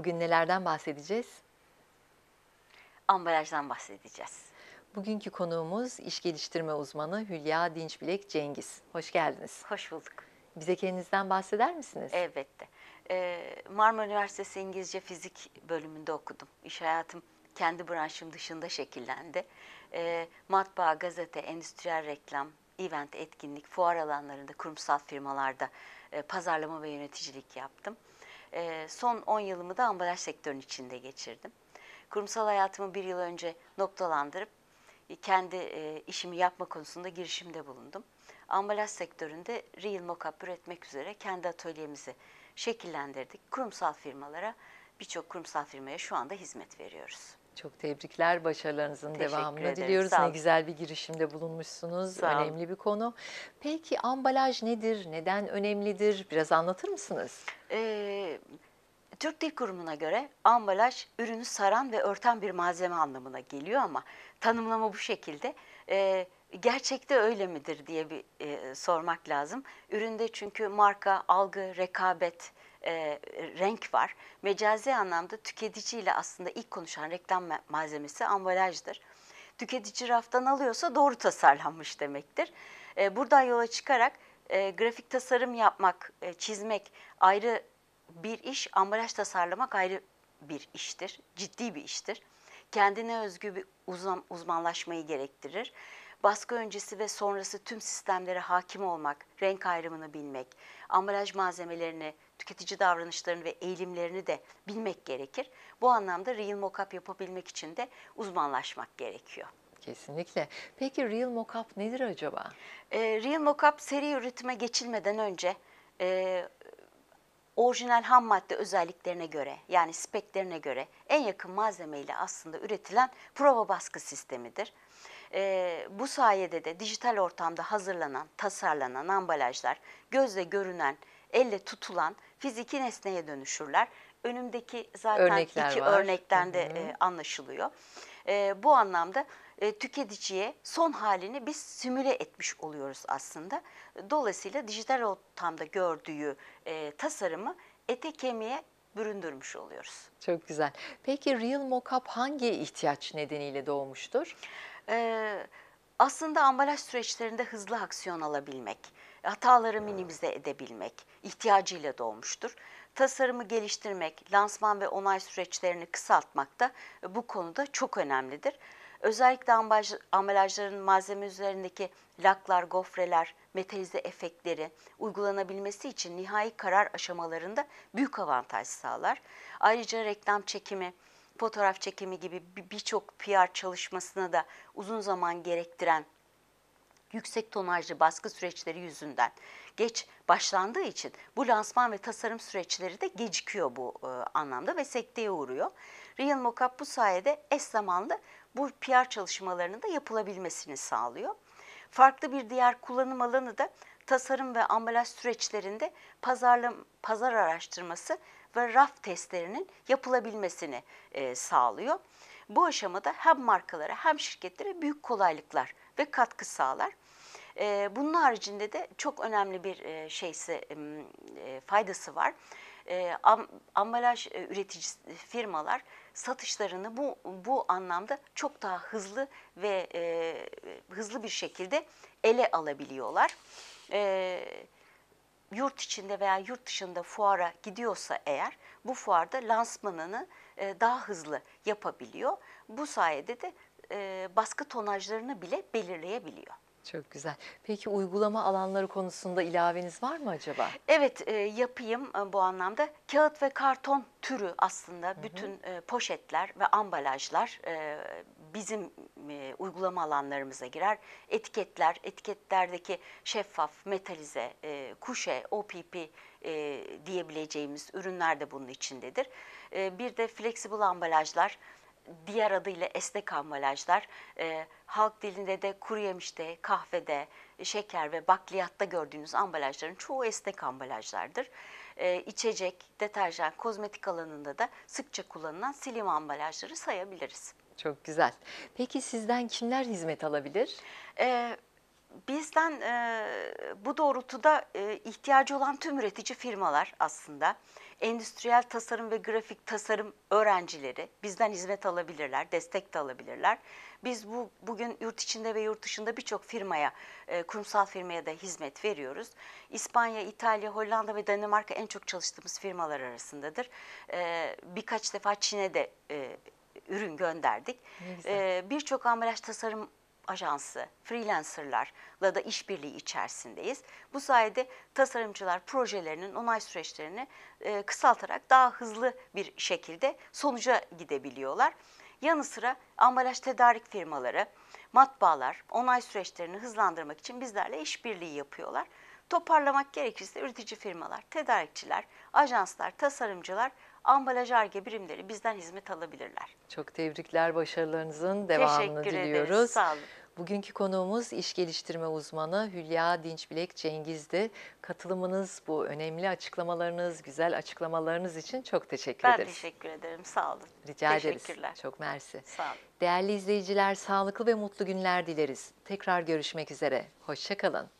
Bugün nelerden bahsedeceğiz? Ambalajdan bahsedeceğiz. Bugünkü konuğumuz iş geliştirme uzmanı Hülya Dinçbilek Cengiz. Hoş geldiniz. Hoş bulduk. Bize kendinizden bahseder misiniz? Elbette. Ee, Marmara Üniversitesi İngilizce Fizik bölümünde okudum. İş hayatım kendi branşım dışında şekillendi. Ee, matbaa, gazete, endüstriyel reklam, event, etkinlik, fuar alanlarında, kurumsal firmalarda e, pazarlama ve yöneticilik yaptım. E, son 10 yılımı da ambalaj sektörünün içinde geçirdim. Kurumsal hayatımı bir yıl önce noktalandırıp e, kendi e, işimi yapma konusunda girişimde bulundum. Ambalaj sektöründe real mockup üretmek üzere kendi atölyemizi şekillendirdik. Kurumsal firmalara, birçok kurumsal firmaya şu anda hizmet veriyoruz. Çok tebrikler, başarılarınızın devamını diliyoruz. ne güzel bir girişimde bulunmuşsunuz. Önemli bir konu. Peki ambalaj nedir? Neden önemlidir? Biraz anlatır mısınız? Ee, Türk Dil Kurumu'na göre ambalaj ürünü saran ve örten bir malzeme anlamına geliyor ama tanımlama bu şekilde. Ee, gerçekte öyle midir diye bir e, sormak lazım. Üründe çünkü marka, algı, rekabet, e, renk var. Mecazi anlamda tüketici ile aslında ilk konuşan reklam malzemesi ambalajdır. Tüketici raftan alıyorsa doğru tasarlanmış demektir. E, buradan yola çıkarak e, grafik tasarım yapmak, e, çizmek ayrı bir iş, ambalaj tasarlamak ayrı bir iştir, ciddi bir iştir. Kendine özgü bir uzman, uzmanlaşmayı gerektirir. Baskı öncesi ve sonrası tüm sistemlere hakim olmak, renk ayrımını bilmek, ambalaj malzemelerini tüketici davranışlarını ve eğilimlerini de bilmek gerekir. Bu anlamda real mockup yapabilmek için de uzmanlaşmak gerekiyor. Kesinlikle. Peki real mockup nedir acaba? E, real mockup seri üretime geçilmeden önce e, orijinal ham madde özelliklerine göre yani speklerine göre en yakın malzemeyle aslında üretilen prova baskı sistemidir. E, bu sayede de dijital ortamda hazırlanan, tasarlanan ambalajlar, gözle görünen, elle tutulan fiziki nesneye dönüşürler. Önümdeki zaten Örnekler iki var. örnekten de Hı -hı. E, anlaşılıyor. E, bu anlamda e, tüketiciye son halini biz simüle etmiş oluyoruz aslında. Dolayısıyla dijital ortamda gördüğü e, tasarımı ete kemiğe büründürmüş oluyoruz. Çok güzel. Peki real mockup hangi ihtiyaç nedeniyle doğmuştur? Ee, aslında ambalaj süreçlerinde hızlı aksiyon alabilmek hataları minimize edebilmek ihtiyacıyla doğmuştur. Tasarımı geliştirmek, lansman ve onay süreçlerini kısaltmak da e, bu konuda çok önemlidir. Özellikle ambalaj, ambalajların malzeme üzerindeki laklar, gofreler, metalize efektleri uygulanabilmesi için nihai karar aşamalarında büyük avantaj sağlar. Ayrıca reklam çekimi, fotoğraf çekimi gibi birçok PR çalışmasına da uzun zaman gerektiren yüksek tonajlı baskı süreçleri yüzünden geç başlandığı için bu lansman ve tasarım süreçleri de gecikiyor bu e, anlamda ve sekteye uğruyor. Real Mockup bu sayede eş zamanlı bu PR çalışmalarının da yapılabilmesini sağlıyor. Farklı bir diğer kullanım alanı da tasarım ve ambalaj süreçlerinde pazarla, pazar araştırması ve raf testlerinin yapılabilmesini e, sağlıyor. Bu aşamada hem markalara hem şirketlere büyük kolaylıklar ve katkı sağlar bunun haricinde de çok önemli bir e, şeysi faydası var. ambalaj e, üretici firmalar satışlarını bu bu anlamda çok daha hızlı ve hızlı bir şekilde ele alabiliyorlar. yurt içinde veya yurt dışında fuara gidiyorsa eğer bu fuarda lansmanını daha hızlı yapabiliyor. Bu sayede de baskı tonajlarını bile belirleyebiliyor. Çok güzel. Peki uygulama alanları konusunda ilaveniz var mı acaba? Evet e, yapayım e, bu anlamda. Kağıt ve karton türü aslında hı hı. bütün e, poşetler ve ambalajlar e, bizim e, uygulama alanlarımıza girer. Etiketler, etiketlerdeki şeffaf, metalize, e, kuşe, OPP e, diyebileceğimiz ürünler de bunun içindedir. E, bir de flexible ambalajlar diğer adıyla esnek ambalajlar e, halk dilinde de kuru yemişte, kahvede, e, şeker ve bakliyatta gördüğünüz ambalajların çoğu esnek ambalajlardır. E, içecek, deterjan, kozmetik alanında da sıkça kullanılan silim ambalajları sayabiliriz. Çok güzel. Peki sizden kimler hizmet alabilir? Evet bizden e, bu doğrultuda e, ihtiyacı olan tüm üretici firmalar aslında endüstriyel tasarım ve grafik tasarım öğrencileri bizden hizmet alabilirler, destek de alabilirler. Biz bu bugün yurt içinde ve yurt dışında birçok firmaya, e, kurumsal firmaya da hizmet veriyoruz. İspanya, İtalya, Hollanda ve Danimarka en çok çalıştığımız firmalar arasındadır. E, birkaç defa Çin'e de e, ürün gönderdik. Ee, Birçok ambalaj tasarım ajansı, freelancerlarla da işbirliği içerisindeyiz. Bu sayede tasarımcılar projelerinin onay süreçlerini e, kısaltarak daha hızlı bir şekilde sonuca gidebiliyorlar. Yanı sıra ambalaj tedarik firmaları, matbaalar onay süreçlerini hızlandırmak için bizlerle işbirliği yapıyorlar. Toparlamak gerekirse üretici firmalar, tedarikçiler, ajanslar, tasarımcılar ambalaj arge birimleri bizden hizmet alabilirler. Çok tebrikler başarılarınızın devamını Teşekkür diliyoruz. Ederiz, sağ olun. Bugünkü konuğumuz iş geliştirme uzmanı Hülya Dinçbilek Cengiz'di. Katılımınız, bu önemli açıklamalarınız, güzel açıklamalarınız için çok teşekkür ben ederiz. Ben teşekkür ederim. Sağ olun. Rica Teşekkürler. Çok mersi. Sağ olun. Değerli izleyiciler, sağlıklı ve mutlu günler dileriz. Tekrar görüşmek üzere. Hoşçakalın.